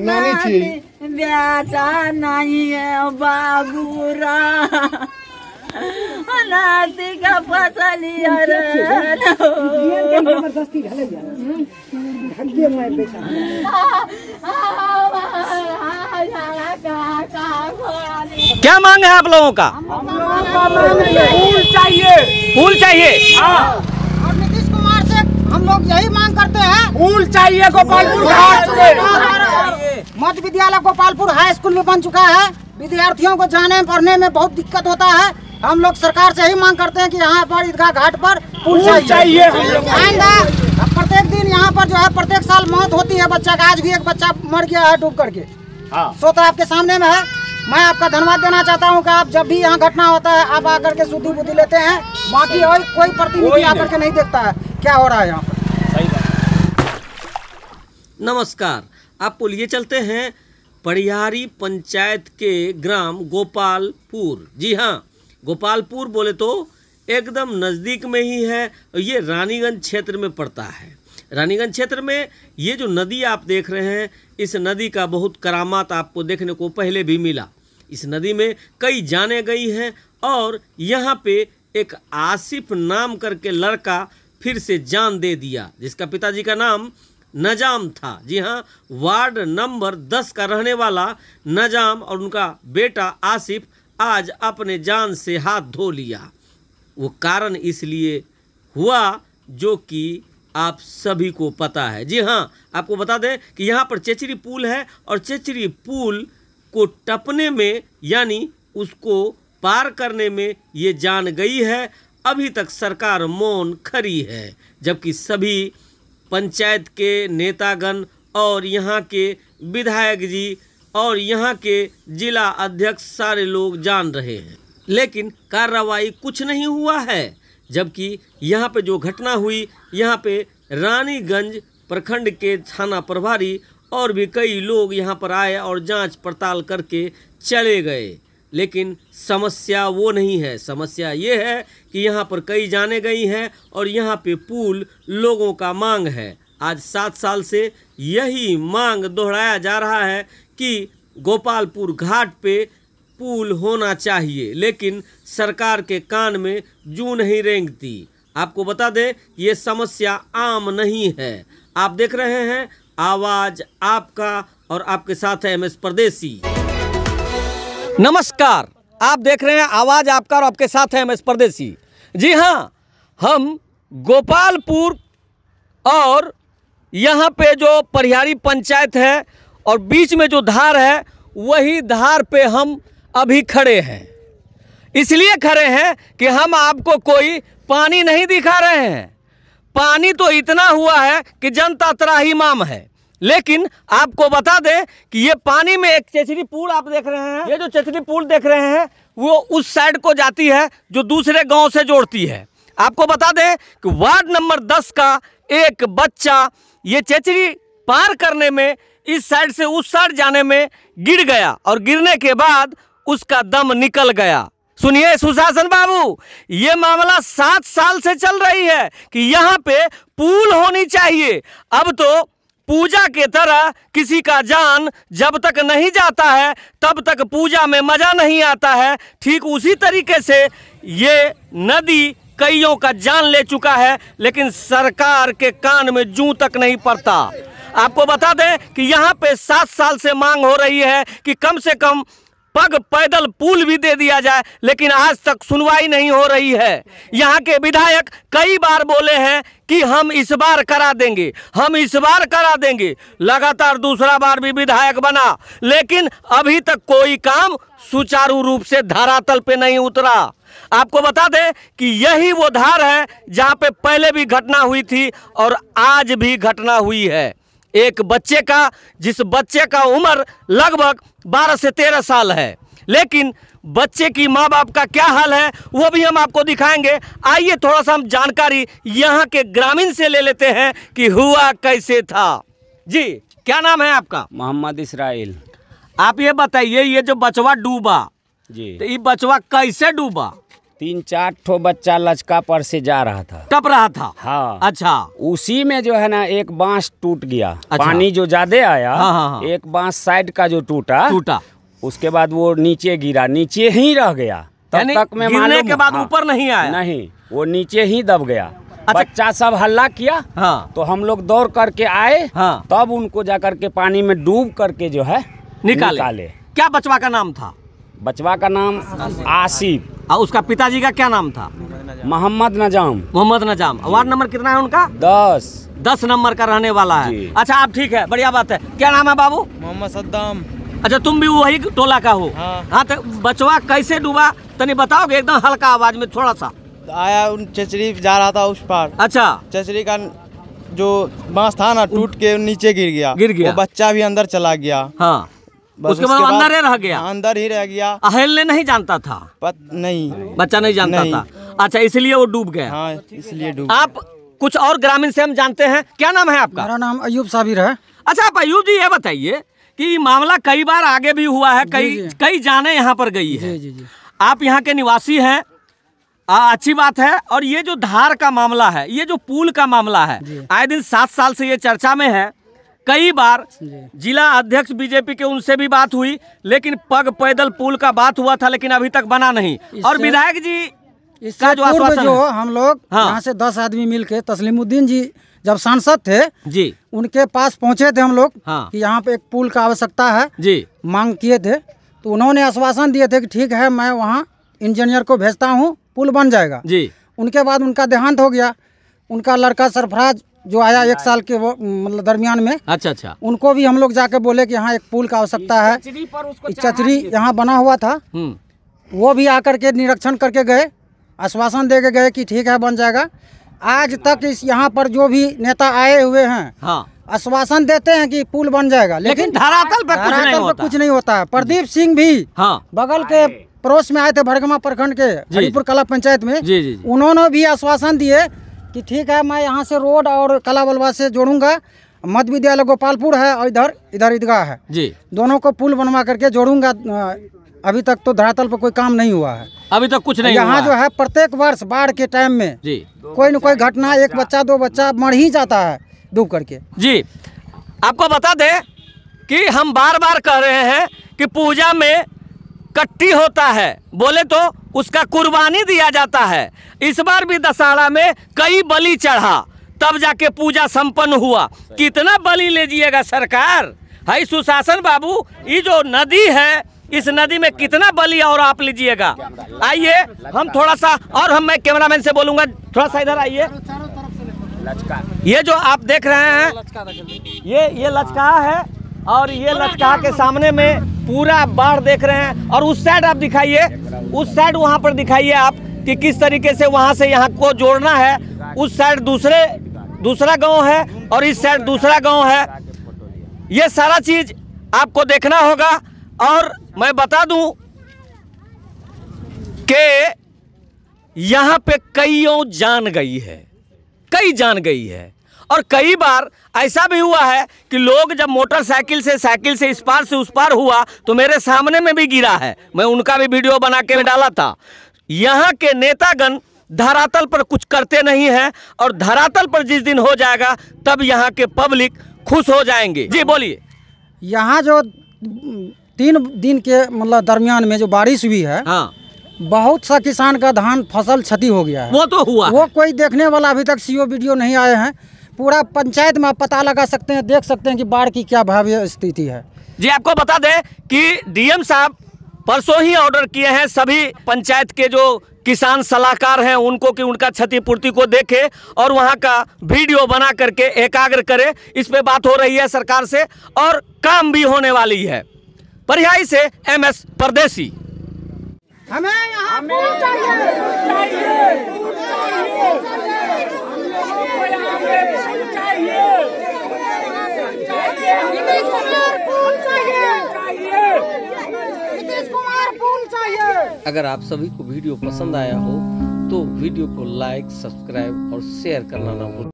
नानी नहीं है बाबूरा नाती का फसल जबरदस्ती क्या मांग है आप लोगों का फूल चाहिए फूल चाहिए हाँ। और नीतीश कुमार से हम लोग यही मांग करते हैं फूल चाहिए गोपालपुर हाँ। घाट हाँ। मध्य विद्यालय गोपालपुर हाई स्कूल में बन चुका है विद्यार्थियों को जाने पढ़ने में बहुत दिक्कत होता है हम लोग सरकार से ही मांग करते हैं कि यहाँ पर ईदगाह घाट पर पुल चाहिए uh, प्रत्येक दिन यहाँ पर जो है प्रत्येक साल मौत होती है बच्चा का आज भी एक बच्चा मर गया है डूब करके हाँ। सो तो आपके सामने में है मैं आपका धन्यवाद देना चाहता हूँ कि आप जब भी यहाँ घटना होता है आप आकर के शुद्धि बुद्धि लेते हैं बाकी और कोई प्रतिनिधि आकर के नहीं देखता है क्या हो रहा है यहाँ पर नमस्कार आपको लिए चलते हैं परियारी पंचायत के ग्राम गोपालपुर जी हाँ गोपालपुर बोले तो एकदम नज़दीक में ही है ये रानीगंज क्षेत्र में पड़ता है रानीगंज क्षेत्र में ये जो नदी आप देख रहे हैं इस नदी का बहुत करामात आपको देखने को पहले भी मिला इस नदी में कई जाने गई हैं और यहाँ पे एक आसिफ नाम करके लड़का फिर से जान दे दिया जिसका पिताजी का नाम नजाम था जी हाँ वार्ड नंबर दस का रहने वाला नजाम और उनका बेटा आसिफ आज अपने जान से हाथ धो लिया वो कारण इसलिए हुआ जो कि आप सभी को पता है जी हाँ आपको बता दें कि यहाँ पर चेचरी पुल है और चेचरी पुल को टपने में यानी उसको पार करने में ये जान गई है अभी तक सरकार मौन खरी है जबकि सभी पंचायत के नेतागण और यहाँ के विधायक जी और यहाँ के जिला अध्यक्ष सारे लोग जान रहे हैं लेकिन कार्रवाई कुछ नहीं हुआ है जबकि यहाँ पे जो घटना हुई यहाँ पे रानीगंज प्रखंड के थाना प्रभारी और भी कई लोग यहाँ पर आए और जांच पड़ताल करके चले गए लेकिन समस्या वो नहीं है समस्या ये है कि यहाँ पर कई जाने गई हैं और यहाँ पे पुल लोगों का मांग है आज सात साल से यही मांग दोहराया जा रहा है कि गोपालपुर घाट पे पुल होना चाहिए लेकिन सरकार के कान में जू नहीं रेंगती आपको बता दें ये समस्या आम नहीं है आप देख रहे हैं आवाज़ आपका और आपके साथ है एम एस परदेसी नमस्कार आप देख रहे हैं आवाज़ आपका और आपके साथ है एमएस परदेसी जी हाँ हम गोपालपुर और यहाँ पे जो परिहारी पंचायत है और बीच में जो धार है वही धार पे हम अभी खड़े हैं इसलिए खड़े हैं कि हम आपको कोई पानी नहीं दिखा रहे हैं पानी तो इतना हुआ है कि जनता त्राही माम है लेकिन आपको बता दें कि ये पानी में एक चेचरी पुल आप देख रहे हैं ये जो चेचरी पुल देख रहे हैं वो उस साइड को जाती है जो दूसरे गांव से जोड़ती है आपको बता दें कि वार्ड नंबर दस का एक बच्चा ये चेचरी पार करने में इस साइड से उस साइड जाने में गिर गया और गिरने के बाद उसका दम निकल गया सुनिए सुशासन बाबू ये मामला सात साल से चल रही है कि यहाँ पे पुल होनी चाहिए अब तो पूजा के तरह किसी का जान जब तक नहीं जाता है तब तक पूजा में मज़ा नहीं आता है ठीक उसी तरीके से ये नदी कईयों का जान ले चुका है लेकिन सरकार के कान में जू तक नहीं पड़ता आपको बता दें कि यहाँ पे सात साल से मांग हो रही है कि कम से कम पग पैदल पुल भी दे दिया जाए लेकिन आज तक सुनवाई नहीं हो रही है यहाँ के विधायक कई बार बोले हैं कि हम इस बार करा देंगे हम इस बार करा देंगे लगातार दूसरा बार भी विधायक बना लेकिन अभी तक कोई काम सुचारू रूप से धरातल पे नहीं उतरा आपको बता दें कि यही वो धार है जहाँ पे पहले भी घटना हुई थी और आज भी घटना हुई है एक बच्चे का जिस बच्चे का उम्र लगभग 12 से 13 साल है लेकिन बच्चे की माँ बाप का क्या हाल है वो भी हम आपको दिखाएंगे आइए थोड़ा सा हम जानकारी यहाँ के ग्रामीण से ले लेते हैं कि हुआ कैसे था जी क्या नाम है आपका मोहम्मद इसराइल आप ये बताइए ये जो बचवा डूबा जी तो ये बचवा कैसे डूबा तीन चार ठो बच्चा लचका पर से जा रहा था टप रहा था हाँ अच्छा उसी में जो है ना एक बांस टूट गया अच्छा। पानी जो ज्यादा आया हाँ, हाँ, हाँ। एक बांस साइड का जो टूटा टूटा उसके बाद वो नीचे गिरा नीचे ही रह गया तब तक में गिरने के बाद हाँ। ऊपर नहीं आया नहीं वो नीचे ही दब गया अच्छा, बच्चा सब हल्ला किया हाँ, तो हम लोग दौड़ करके आए हाँ। तब उनको जा करके पानी में डूब करके जो है निकाले। क्या बचवा का नाम था बचवा का नाम आसिफ और हाँ, उसका पिताजी का क्या नाम था मोहम्मद नजाम मोहम्मद नजाम वार्ड नंबर कितना है उनका दस दस नंबर का रहने वाला है अच्छा आप ठीक है बढ़िया बात है क्या नाम है बाबू मोहम्मद सद्दाम अच्छा तुम भी वही टोला का हो हाँ, हाँ तो बचवा कैसे डूबा तनी बताओगे एकदम हल्का आवाज में थोड़ा सा आया उन चचरी जा रहा था उस पार अच्छा चचरी का जो बांस था ना टूट के नीचे गिर गया गिर गया वो बच्चा भी अंदर चला गया हाँ उसके बाद अंदर ही रह गया हाँ, अंदर ही रह गया अहल ने नहीं जानता था पत, नहीं बच्चा नहीं जानता नहीं। था अच्छा इसलिए वो डूब गया हाँ, इसलिए डूब आप कुछ और ग्रामीण से हम जानते हैं क्या नाम है आपका मेरा नाम अयूब साबिर है अच्छा आप अयूब जी ये बताइए कि मामला कई बार आगे भी हुआ है कई कई जाने यहाँ पर गई है आप यहाँ के निवासी हैं आ, अच्छी बात है और ये जो धार का मामला है ये जो पुल का मामला है आए दिन सात साल से ये चर्चा में है कई बार जिला अध्यक्ष बीजेपी के उनसे भी बात हुई लेकिन पग पैदल पुल का बात हुआ था लेकिन अभी तक बना नहीं और विधायक जी इसका जो आश्वासन जो हम लोग हाँ। यहाँ से दस आदमी मिलके तस्लीमुद्दीन जी जब सांसद थे जी उनके पास पहुँचे थे हम लोग हाँ। कि यहाँ पे एक पुल का आवश्यकता है जी मांग किए थे तो उन्होंने आश्वासन दिए थे कि ठीक है मैं वहाँ इंजीनियर को भेजता हूँ पुल बन जाएगा जी उनके बाद उनका देहांत हो गया उनका लड़का सरफराज जो आया एक साल के वो मतलब दरमियान में अच्छा अच्छा उनको भी हम लोग जाके बोले कि यहाँ एक पुल का आवश्यकता है चचरी यहाँ बना हुआ था हम्म। वो भी आकर के निरीक्षण करके गए आश्वासन दे के गए कि ठीक है बन जाएगा आज तक इस यहाँ पर जो भी नेता आए हुए हैं हाँ। आश्वासन देते हैं कि पुल बन जाएगा लेकिन धरातल पर कुछ नहीं होता कुछ नहीं होता है प्रदीप सिंह भी हाँ। बगल के पड़ोस में आए थे भरगमा प्रखंड के हरिपुर कला पंचायत में उन्होंने भी आश्वासन दिए कि ठीक है मैं यहाँ से रोड और कला बलवा से जोड़ूंगा मध्य विद्यालय गोपालपुर है और इधर इधर ईदगाह है जी दोनों को पुल बनवा करके जोड़ूंगा अभी तक तो धरातल पर कोई काम नहीं हुआ है अभी तक कुछ नहीं यहाँ जो है प्रत्येक वर्ष बाढ़ के टाइम में जी कोई न कोई घटना एक बच्चा दो बच्चा मर ही जाता है डूब करके जी आपको बता दें कि हम बार बार कह रहे हैं कि पूजा में कट्टी होता है बोले तो उसका कुर्बानी दिया जाता है इस बार भी दशहरा में कई बलि चढ़ा तब जाके पूजा संपन्न हुआ कितना बलि ले लीजिएगा सरकार हाई सुशासन बाबू ये जो नदी है इस नदी में कितना बलि और आप लीजिएगा आइए हम थोड़ा सा और हम मैं कैमरामैन से बोलूंगा थोड़ा सा इधर आइए ये जो आप देख रहे हैं ये ये लचका है और ये लचका के सामने में पूरा बाढ़ देख रहे हैं और उस साइड आप दिखाइए उस साइड वहाँ पर दिखाइए आप कि किस तरीके से वहाँ से यहाँ को जोड़ना है उस साइड दूसरे दूसरा गांव है और इस साइड दूसरा गांव है ये सारा चीज आपको देखना होगा और मैं बता दूं कि यहाँ पे कईयों जान गई है कई जान गई है और कई बार ऐसा भी हुआ है कि लोग जब मोटरसाइकिल से साइकिल से इस पार से उस पार हुआ तो मेरे सामने में भी गिरा है मैं उनका भी वीडियो बना के डाला था यहाँ के नेतागण धरातल पर कुछ करते नहीं हैं और धरातल पर जिस दिन हो जाएगा तब यहाँ के पब्लिक खुश हो जाएंगे जी बोलिए यहाँ जो तीन दिन के मतलब दरमियान में जो बारिश हुई है हाँ बहुत सा किसान का धान फसल क्षति हो गया है वो तो हुआ वो कोई देखने वाला अभी तक सीओ वीडियो नहीं आए हैं पूरा पंचायत में आप पता लगा सकते हैं देख सकते हैं कि बाढ़ की क्या भावी स्थिति है जी आपको बता दें कि डीएम साहब परसों ही ऑर्डर किए हैं सभी पंचायत के जो किसान सलाहकार हैं उनको कि उनका क्षतिपूर्ति को देखे और वहाँ का वीडियो बना करके एकाग्र करे इस पे बात हो रही है सरकार से और काम भी होने वाली है परिहाई से एम एस परदेसी हमें यहां अगर आप सभी को वीडियो पसंद आया हो तो वीडियो को लाइक सब्सक्राइब और शेयर करना ना भूलें